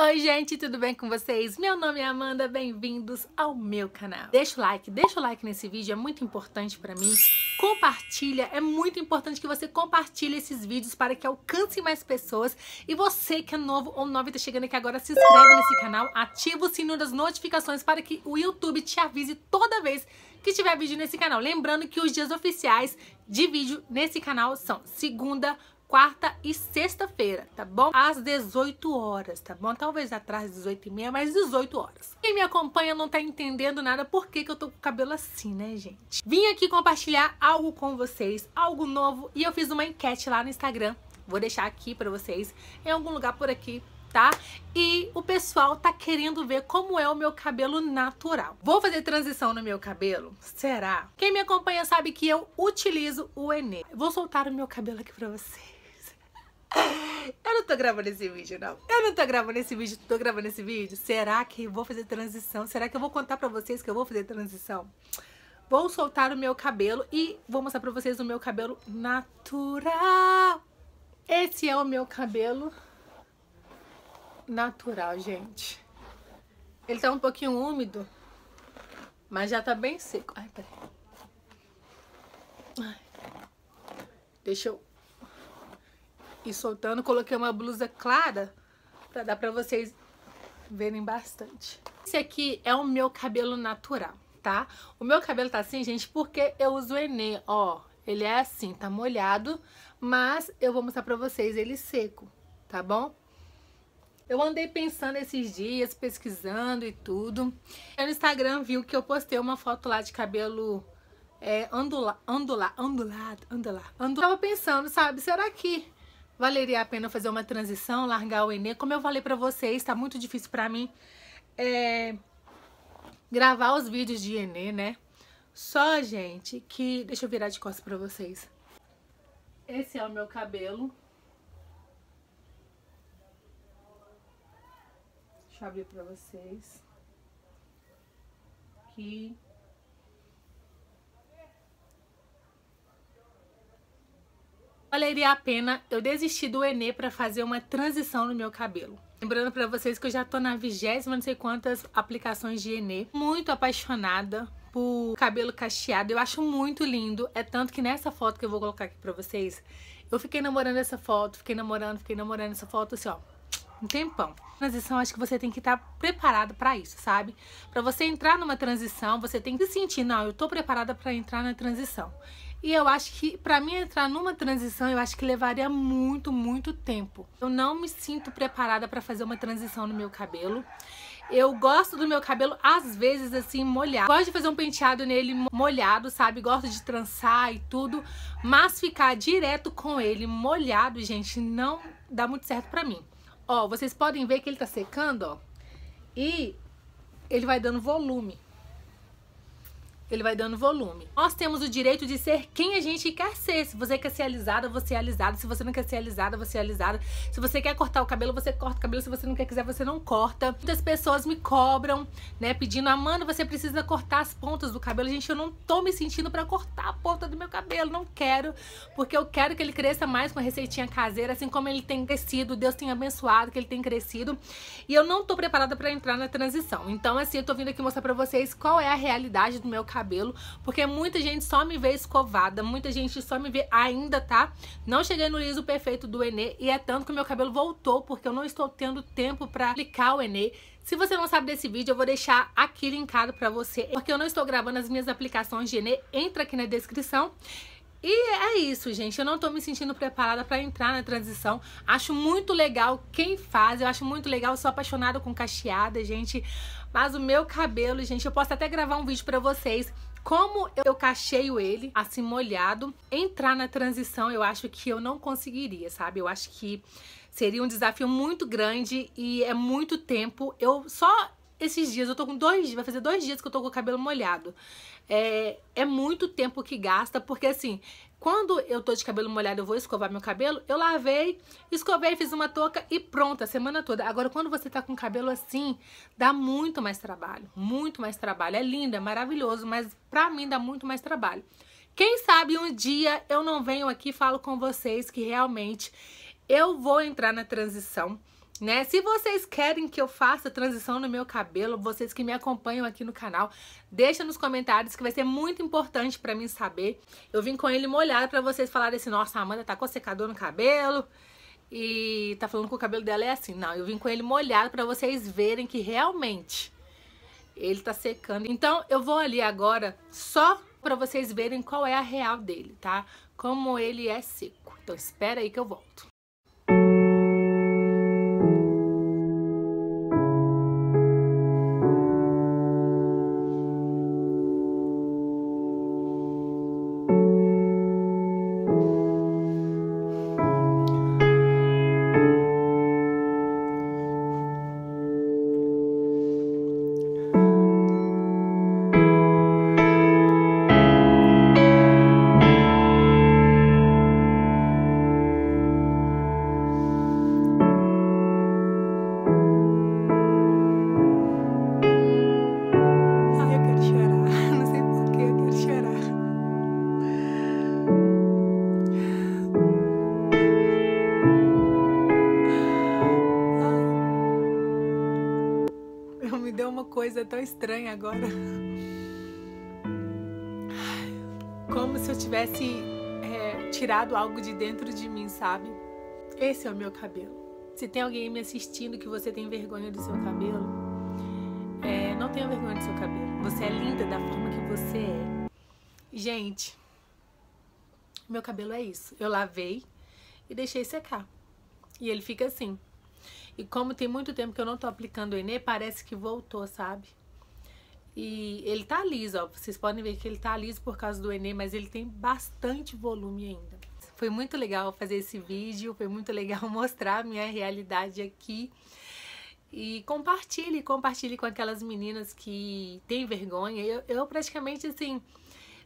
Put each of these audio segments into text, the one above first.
Oi gente, tudo bem com vocês? Meu nome é Amanda, bem-vindos ao meu canal. Deixa o like, deixa o like nesse vídeo, é muito importante para mim. Compartilha, é muito importante que você compartilhe esses vídeos para que alcance mais pessoas. E você que é novo ou nova e tá chegando aqui agora, se inscreve nesse canal, ativa o sininho das notificações para que o YouTube te avise toda vez que tiver vídeo nesse canal. Lembrando que os dias oficiais de vídeo nesse canal são segunda, quarta e sexta-feira, tá bom? Às 18 horas, tá bom? Talvez atrás das 18 e meia, mas 18 horas. Quem me acompanha não tá entendendo nada por que, que eu tô com o cabelo assim, né, gente? Vim aqui compartilhar algo com vocês, algo novo, e eu fiz uma enquete lá no Instagram. Vou deixar aqui pra vocês, em algum lugar por aqui, tá? E o pessoal tá querendo ver como é o meu cabelo natural. Vou fazer transição no meu cabelo? Será? Quem me acompanha sabe que eu utilizo o Enê. Vou soltar o meu cabelo aqui pra vocês. Eu não tô gravando esse vídeo, não. Eu não tô gravando esse vídeo, tô gravando esse vídeo. Será que eu vou fazer transição? Será que eu vou contar pra vocês que eu vou fazer transição? Vou soltar o meu cabelo e vou mostrar pra vocês o meu cabelo natural. Esse é o meu cabelo natural, gente. Ele tá um pouquinho úmido, mas já tá bem seco. Ai, peraí. Ai. Deixa eu soltando. Coloquei uma blusa clara pra dar pra vocês verem bastante. Esse aqui é o meu cabelo natural, tá? O meu cabelo tá assim, gente, porque eu uso o Enê, ó. Ele é assim, tá molhado, mas eu vou mostrar pra vocês ele seco, tá bom? Eu andei pensando esses dias, pesquisando e tudo. Eu no Instagram viu que eu postei uma foto lá de cabelo é, andula, andula, andulado, andulado. Andula. Tava pensando, sabe, será que valeria a pena fazer uma transição, largar o Enê. Como eu falei para vocês, está muito difícil para mim é, gravar os vídeos de Enê, né? Só, gente, que... Deixa eu virar de costas para vocês. Esse é o meu cabelo. Deixa eu abrir para vocês. Aqui. valeria a pena eu desistir do Enê para fazer uma transição no meu cabelo. Lembrando para vocês que eu já tô na vigésima não sei quantas aplicações de Enê. Muito apaixonada por cabelo cacheado. Eu acho muito lindo. É tanto que nessa foto que eu vou colocar aqui pra vocês, eu fiquei namorando essa foto, fiquei namorando, fiquei namorando essa foto assim, ó. Um tempão. Transição, acho que você tem que estar tá preparado para isso, sabe? Para você entrar numa transição, você tem que sentir, não, eu tô preparada para entrar na transição. E eu acho que para mim entrar numa transição, eu acho que levaria muito, muito tempo. Eu não me sinto preparada para fazer uma transição no meu cabelo. Eu gosto do meu cabelo, às vezes, assim, molhado. Gosto de fazer um penteado nele molhado, sabe? Gosto de trançar e tudo. Mas ficar direto com ele molhado, gente, não dá muito certo pra mim. Ó, vocês podem ver que ele tá secando, ó. E ele vai dando volume. Ele vai dando volume. Nós temos o direito de ser quem a gente quer ser. Se você quer ser alisada, você é alisada. Se você não quer ser alisada, você é alisada. Se você quer cortar o cabelo, você corta o cabelo. Se você não quer quiser, você não corta. Muitas pessoas me cobram, né, pedindo: "Amanda, você precisa cortar as pontas do cabelo". Gente, eu não tô me sentindo para cortar a ponta do meu cabelo, não quero, porque eu quero que ele cresça mais com a receitinha caseira, assim como ele tem crescido. Deus tem abençoado que ele tem crescido. E eu não tô preparada para entrar na transição. Então, assim, eu tô vindo aqui mostrar para vocês qual é a realidade do meu cabelo cabelo, porque muita gente só me vê escovada, muita gente só me vê ainda, tá? Não cheguei no liso perfeito do Enê e é tanto que meu cabelo voltou, porque eu não estou tendo tempo pra aplicar o Enê. Se você não sabe desse vídeo, eu vou deixar aqui linkado pra você, porque eu não estou gravando as minhas aplicações de Enê, entra aqui na descrição. E é isso, gente. Eu não tô me sentindo preparada para entrar na transição. Acho muito legal quem faz. Eu acho muito legal. Eu sou apaixonada com cacheada, gente. Mas o meu cabelo, gente, eu posso até gravar um vídeo para vocês como eu cacheio ele, assim, molhado. Entrar na transição, eu acho que eu não conseguiria, sabe? Eu acho que seria um desafio muito grande e é muito tempo. Eu só esses dias, eu tô com dois vai fazer dois dias que eu tô com o cabelo molhado. É, é muito tempo que gasta, porque assim, quando eu tô de cabelo molhado, eu vou escovar meu cabelo, eu lavei, escovei, fiz uma touca e pronto, a semana toda. Agora, quando você tá com o cabelo assim, dá muito mais trabalho, muito mais trabalho. É lindo, é maravilhoso, mas pra mim dá muito mais trabalho. Quem sabe um dia eu não venho aqui e falo com vocês que realmente eu vou entrar na transição. Né? Se vocês querem que eu faça transição no meu cabelo, vocês que me acompanham aqui no canal, deixa nos comentários que vai ser muito importante para mim saber. Eu vim com ele molhado para vocês falarem assim, nossa, a Amanda tá com secador no cabelo e tá falando que o cabelo dela é assim. Não, eu vim com ele molhado para vocês verem que realmente ele tá secando. Então eu vou ali agora só para vocês verem qual é a real dele, tá? Como ele é seco. Então espera aí que eu volto. agora. Como se eu tivesse é, tirado algo de dentro de mim, sabe? Esse é o meu cabelo. Se tem alguém me assistindo que você tem vergonha do seu cabelo, é, não tenha vergonha do seu cabelo. Você é linda da forma que você é. Gente, meu cabelo é isso. Eu lavei e deixei secar. E ele fica assim. E como tem muito tempo que eu não tô aplicando o Enê, parece que voltou, sabe? E ele tá liso, ó. Vocês podem ver que ele tá liso por causa do Enem, mas ele tem bastante volume ainda. Foi muito legal fazer esse vídeo, foi muito legal mostrar a minha realidade aqui. E compartilhe, compartilhe com aquelas meninas que têm vergonha. Eu, eu praticamente, assim,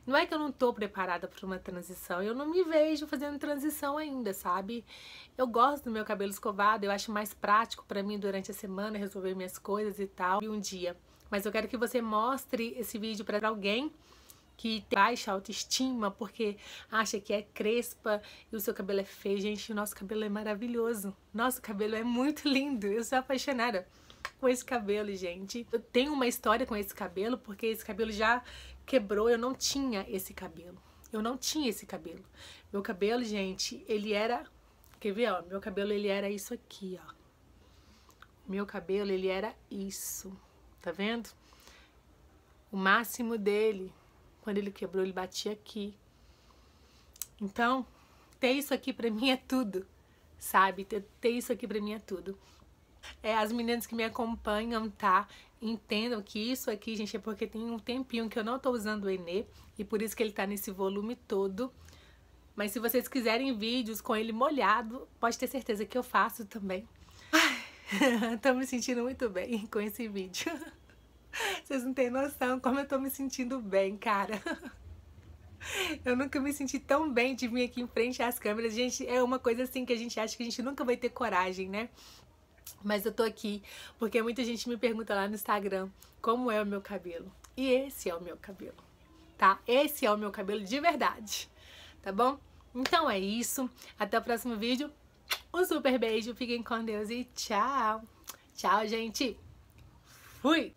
não é que eu não tô preparada para uma transição, eu não me vejo fazendo transição ainda, sabe? Eu gosto do meu cabelo escovado, eu acho mais prático para mim durante a semana resolver minhas coisas e tal. E um dia mas eu quero que você mostre esse vídeo para alguém que tem baixa autoestima porque acha que é crespa e o seu cabelo é feio. Gente, o nosso cabelo é maravilhoso. Nosso cabelo é muito lindo. Eu sou apaixonada com esse cabelo, gente. Eu tenho uma história com esse cabelo porque esse cabelo já quebrou. Eu não tinha esse cabelo. Eu não tinha esse cabelo. Meu cabelo, gente, ele era... Quer ver, ó? Meu cabelo, ele era isso aqui, ó. Meu cabelo, ele era isso tá vendo? O máximo dele, quando ele quebrou, ele batia aqui. Então, ter isso aqui pra mim é tudo, sabe? Ter, ter isso aqui pra mim é tudo. É, as meninas que me acompanham, tá? Entendam que isso aqui, gente, é porque tem um tempinho que eu não tô usando o Enê e por isso que ele tá nesse volume todo. Mas se vocês quiserem vídeos com ele molhado, pode ter certeza que eu faço também. tô me sentindo muito bem com esse vídeo. Vocês não têm noção como eu tô me sentindo bem, cara. Eu nunca me senti tão bem de vir aqui em frente às câmeras. Gente, é uma coisa assim que a gente acha que a gente nunca vai ter coragem, né? Mas eu tô aqui porque muita gente me pergunta lá no Instagram como é o meu cabelo. E esse é o meu cabelo, tá? Esse é o meu cabelo de verdade, tá bom? Então é isso. Até o próximo vídeo. Um super beijo, fiquem com Deus e tchau. Tchau, gente. Fui!